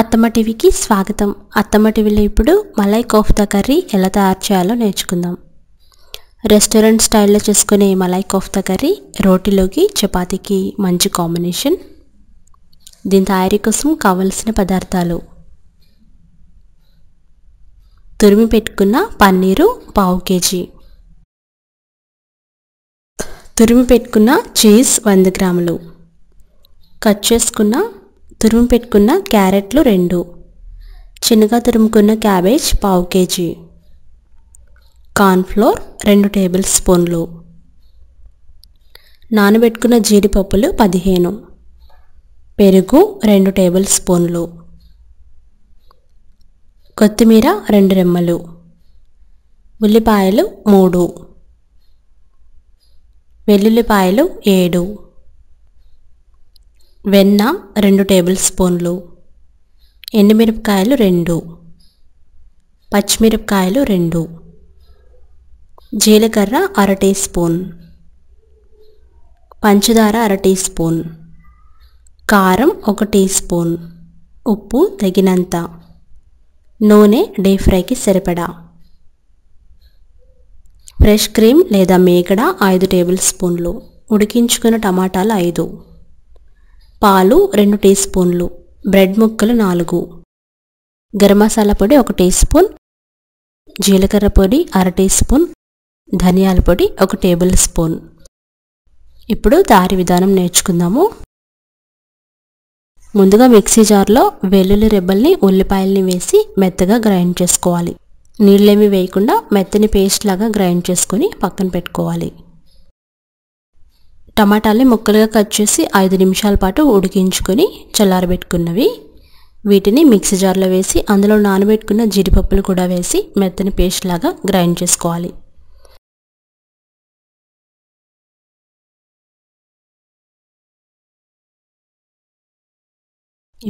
అత్తమ్మ టీవీకి స్వాగతం అత్తమ్మ టీవీలో ఇప్పుడు మలై కోఫ్తా కర్రీ ఎలా తయారు చేయాలో నేర్చుకుందాం రెస్టారెంట్ స్టైల్లో చేసుకునే ఈ మలై కోఫ్తా కర్రీ రోటీలోకి చపాతీకి మంచి కాంబినేషన్ దీని తయారీ కోసం కావలసిన పదార్థాలు తురిమి పెట్టుకున్న పన్నీరు పావు కేజీ తురిమి పెట్టుకున్న చీజ్ వంద గ్రాములు కట్ చేసుకున్న తురుము పెట్టుకున్న క్యారెట్లు రెండు చిన్నగా తురుముకున్న క్యాబేజ్ పావు కేజీ కార్న్ఫ్లోర్ రెండు టేబుల్ స్పూన్లు నానబెట్టుకున్న జీడిపప్పులు పదిహేను పెరుగు రెండు టేబుల్ స్పూన్లు కొత్తిమీర రెండు రెమ్మలు ఉల్లిపాయలు మూడు వెల్లుల్లిపాయలు ఏడు వెన్న రెండు టేబుల్ స్పూన్లు ఎండుమిరపకాయలు రెండు పచ్చిమిరపకాయలు రెండు జీలకర్ర అర టీ స్పూన్ పంచదార అర టీ స్పూన్ కారం ఒక టీ స్పూన్ ఉప్పు తగినంత నూనె డీప్ ఫ్రైకి సరిపడా ఫ్రెష్ క్రీమ్ లేదా మేకడ ఐదు టేబుల్ స్పూన్లు ఉడికించుకున్న టమాటాలు ఐదు పాలు రెండు టీ స్పూన్లు బ్రెడ్ ముక్కలు నాలుగు గరం మసాలా పొడి ఒక టీ స్పూన్ జీలకర్ర పొడి అర టీ స్పూన్ ధనియాల పొడి ఒక టేబుల్ స్పూన్ ఇప్పుడు తయారీ విధానం నేర్చుకుందాము ముందుగా మిక్సీ జార్లో వెల్లుల్లి రెబ్బల్ని ఉల్లిపాయల్ని వేసి మెత్తగా గ్రైండ్ చేసుకోవాలి నీళ్ళేమి వేయకుండా మెత్తని పేస్ట్ లాగా గ్రైండ్ చేసుకుని పక్కన పెట్టుకోవాలి టమాటాలని ముక్కలుగా కట్ చేసి ఐదు నిమిషాల పాటు ఉడికించుకొని చల్లారబెట్టుకున్నవి వీటిని మిక్సీ జార్లో వేసి అందులో నానబెట్టుకున్న జీడిపప్పులు కూడా వేసి మెత్తని పేస్ట్ లాగా గ్రైండ్ చేసుకోవాలి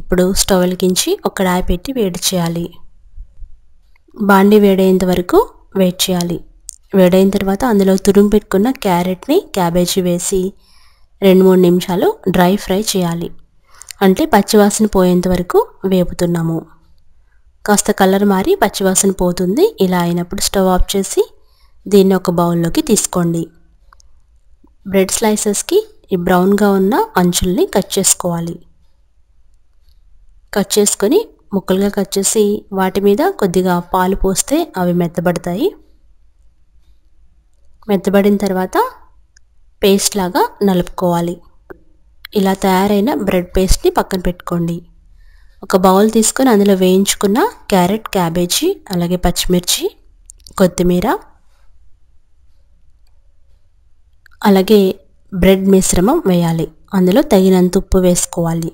ఇప్పుడు స్టవ్ వెలిగించి ఒక డాయ్ పెట్టి వేడి చేయాలి బాండి వేడేంత వరకు వేడి చేయాలి వేడైన తర్వాత అందులో తురుము పెట్టుకున్న క్యారెట్ని క్యాబేజీ వేసి రెండు మూడు నిమిషాలు డ్రై ఫ్రై చేయాలి అంటే పచ్చివాసన పోయేంత వరకు వేపుతున్నాము కాస్త కలర్ మారి పచ్చివాసన పోతుంది ఇలా అయినప్పుడు స్టవ్ ఆఫ్ చేసి దీన్ని ఒక బౌల్లోకి తీసుకోండి బ్రెడ్ స్లైసెస్కి ఈ బ్రౌన్గా ఉన్న అంచుల్ని కట్ చేసుకోవాలి కట్ చేసుకొని ముక్కలుగా కట్ చేసి వాటి మీద కొద్దిగా పాలు పోస్తే అవి మెత్తబడతాయి మెత్తబడిన తర్వాత పేస్ట్ లాగా నలుపుకోవాలి ఇలా తయారైన బ్రెడ్ పేస్ట్ని పక్కన పెట్టుకోండి ఒక బౌల్ తీసుకొని అందులో వేయించుకున్న క్యారెట్ క్యాబేజీ అలాగే పచ్చిమిర్చి కొత్తిమీర అలాగే బ్రెడ్ మిశ్రమం వేయాలి అందులో తగినంత ఉప్పు వేసుకోవాలి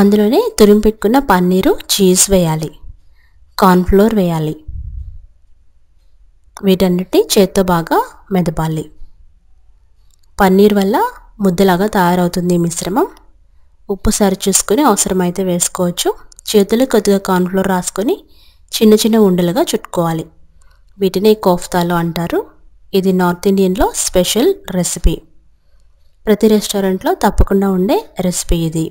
అందులోనే తురిమి పెట్టుకున్న పన్నీరు చీజ్ వేయాలి కార్న్ఫ్లోర్ వేయాలి వీటన్నిటిని చేత్తో బాగా మెదపాలి పన్నీర్ వల్ల ముద్దలాగా తయారవుతుంది మిశ్రమం ఉప్పు సరి చూసుకొని అవసరమైతే వేసుకోవచ్చు చేతులు కొద్దిగా కాన్ఫ్లోర్ రాసుకొని చిన్న చిన్న ఉండలుగా చుట్టుకోవాలి వీటిని కోఫ్తాలు అంటారు ఇది నార్త్ ఇండియన్లో స్పెషల్ రెసిపీ ప్రతి రెస్టారెంట్లో తప్పకుండా ఉండే రెసిపీ ఇది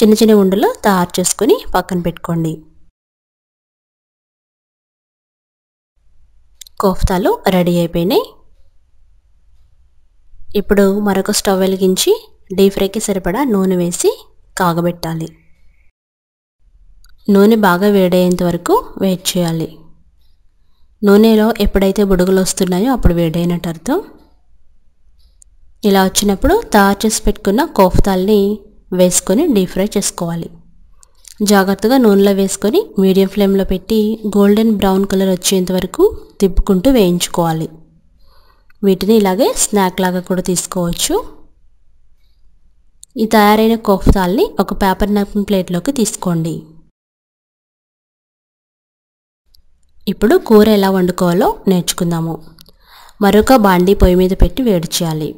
చిన్న చిన్న ఉండలు తయారు చేసుకుని పక్కన పెట్టుకోండి కోఫ్తాలు రెడీ అయిపోయినాయి ఇప్పుడు మరొక స్టవ్ వెలిగించి డీప్ ఫ్రైకి సరిపడా నూనె వేసి కాగబెట్టాలి నూనె బాగా వేడయ్యేంత వరకు వెయిట్ చేయాలి నూనెలో ఎప్పుడైతే బుడుగులు వస్తున్నాయో అప్పుడు వేడైనట్టు అర్థం ఇలా వచ్చినప్పుడు తయారు చేసి పెట్టుకున్న కోఫ్తాల్ని వేసుకొని డీప్ ఫ్రై చేసుకోవాలి జాగ్రత్తగా నూనెలో వేసుకొని మీడియం ఫ్లేమ్లో పెట్టి గోల్డెన్ బ్రౌన్ కలర్ వచ్చేంత వరకు తిప్పుకుంటూ వేయించుకోవాలి వీటిని ఇలాగే స్నాక్ లాగా కూడా తీసుకోవచ్చు ఈ తయారైన కోఫ్తాల్ని ఒక పేపర్ నాప్కిన్ ప్లేట్లోకి తీసుకోండి ఇప్పుడు కూర ఎలా వండుకోవాలో నేర్చుకుందాము మరొక బాండీ పొయ్యి మీద పెట్టి వేడి చేయాలి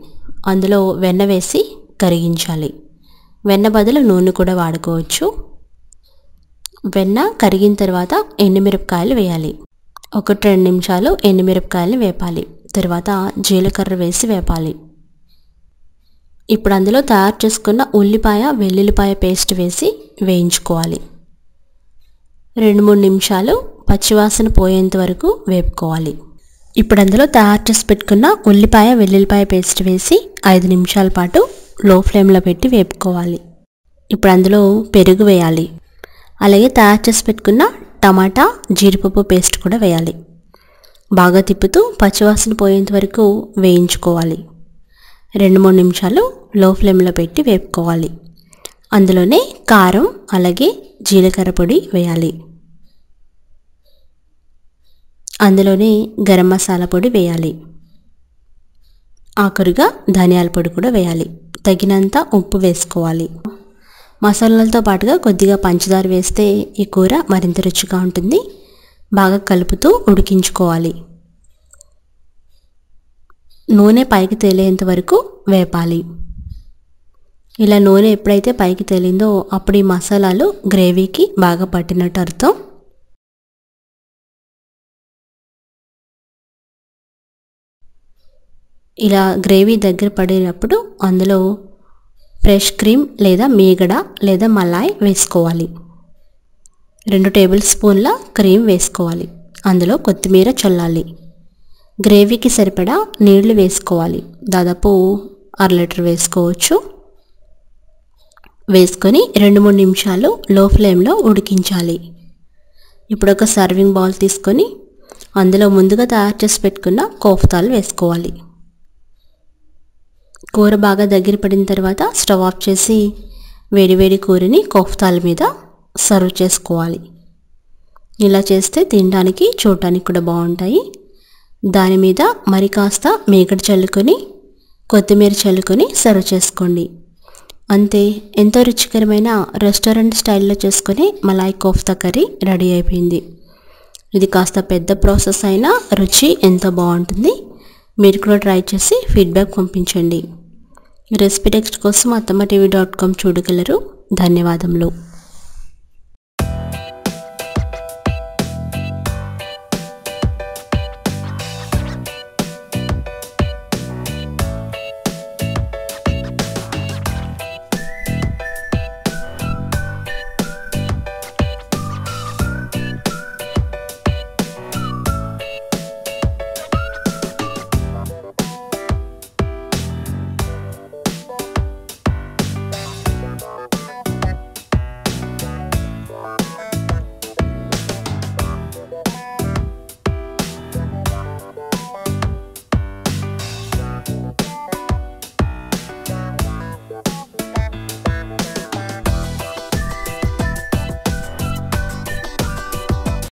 అందులో వెన్న వేసి కరిగించాలి వెన్న బదులు నూనె కూడా వాడుకోవచ్చు వెన్న కరిగిన తర్వాత ఎండుమిరపకాయలు వేయాలి ఒకటి రెండు నిమిషాలు ఎండుమిరపకాయలు వేపాలి తర్వాత జీలకర్ర వేసి వేపాలి ఇప్పుడు అందులో తయారు చేసుకున్న ఉల్లిపాయ వెల్లుల్లిపాయ పేస్ట్ వేసి వేయించుకోవాలి రెండు మూడు నిమిషాలు పచ్చివాసన పోయేంత వరకు వేపుకోవాలి ఇప్పుడు అందులో తయారు చేసి పెట్టుకున్న ఉల్లిపాయ వెల్లుల్లిపాయ పేస్ట్ వేసి ఐదు నిమిషాల పాటు లో ఫ్లేమ్లో పెట్టి వేపుకోవాలి ఇప్పుడు అందులో పెరుగు వేయాలి అలాగే తయారు చేసి పెట్టుకున్న టమాటా జీడిపప్పు పేస్ట్ కూడా వేయాలి బాగా తిప్పుతూ పచ్చివాసన పోయేంత వరకు వేయించుకోవాలి రెండు మూడు నిమిషాలు లో ఫ్లేమ్లో పెట్టి వేపుకోవాలి అందులోనే కారం అలాగే జీలకర్ర పొడి వేయాలి అందులోనే గరం మసాలా పొడి వేయాలి ఆఖరుగా ధనియాల పొడి కూడా వేయాలి తగినంత ఉప్పు వేసుకోవాలి మసాలాలతో పాటుగా కొద్దిగా పంచదార వేస్తే ఈ కూర మరింత రుచిగా ఉంటుంది బాగా కలుపుతూ ఉడికించుకోవాలి నూనె పైకి తేలేంత వరకు వేపాలి ఇలా నూనె ఎప్పుడైతే పైకి తేలిందో అప్పుడు ఈ మసాలాలు గ్రేవీకి బాగా పట్టినట్టు అర్థం ఇలా గ్రేవీ దగ్గర పడేటప్పుడు అందులో ఫ్రెష్ క్రీమ్ లేదా మీగడ లేదా మలాయ్ వేసుకోవాలి రెండు టేబుల్ స్పూన్ల క్రీమ్ వేసుకోవాలి అందులో కొత్తిమీర చల్లాలి గ్రేవీకి సరిపడా నీళ్లు వేసుకోవాలి దాదాపు అర లీటర్ వేసుకోవచ్చు వేసుకొని రెండు మూడు నిమిషాలు లో ఫ్లేమ్లో ఉడికించాలి ఇప్పుడు ఒక సర్వింగ్ బౌల్ తీసుకొని అందులో ముందుగా తయారు చేసి పెట్టుకున్న కోఫ్తాలు వేసుకోవాలి కూర బాగా దగ్గర పడిన తర్వాత స్టవ్ ఆఫ్ చేసి వేడివేడి కూరని కోఫ్తాల మీద సర్వ్ చేసుకోవాలి ఇలా చేస్తే తినడానికి చూడటానికి కూడా బాగుంటాయి దాని మీద మరి కాస్త మేకడ చల్లుకొని కొత్తిమీర చల్లుకొని సర్వ్ చేసుకోండి అంతే ఎంతో రుచికరమైన రెస్టారెంట్ స్టైల్లో చేసుకుని మలాయి కోఫ్తా కర్రీ రెడీ అయిపోయింది ఇది కాస్త పెద్ద ప్రాసెస్ అయినా రుచి ఎంతో బాగుంటుంది మీరు కూడా ట్రై చేసి ఫీడ్బ్యాక్ పంపించండి రెసిపీ టెక్స్ట్ కోసం అత్తమ్మ టీవీ డాట్ కామ్ చూడగలరు ధన్యవాదములు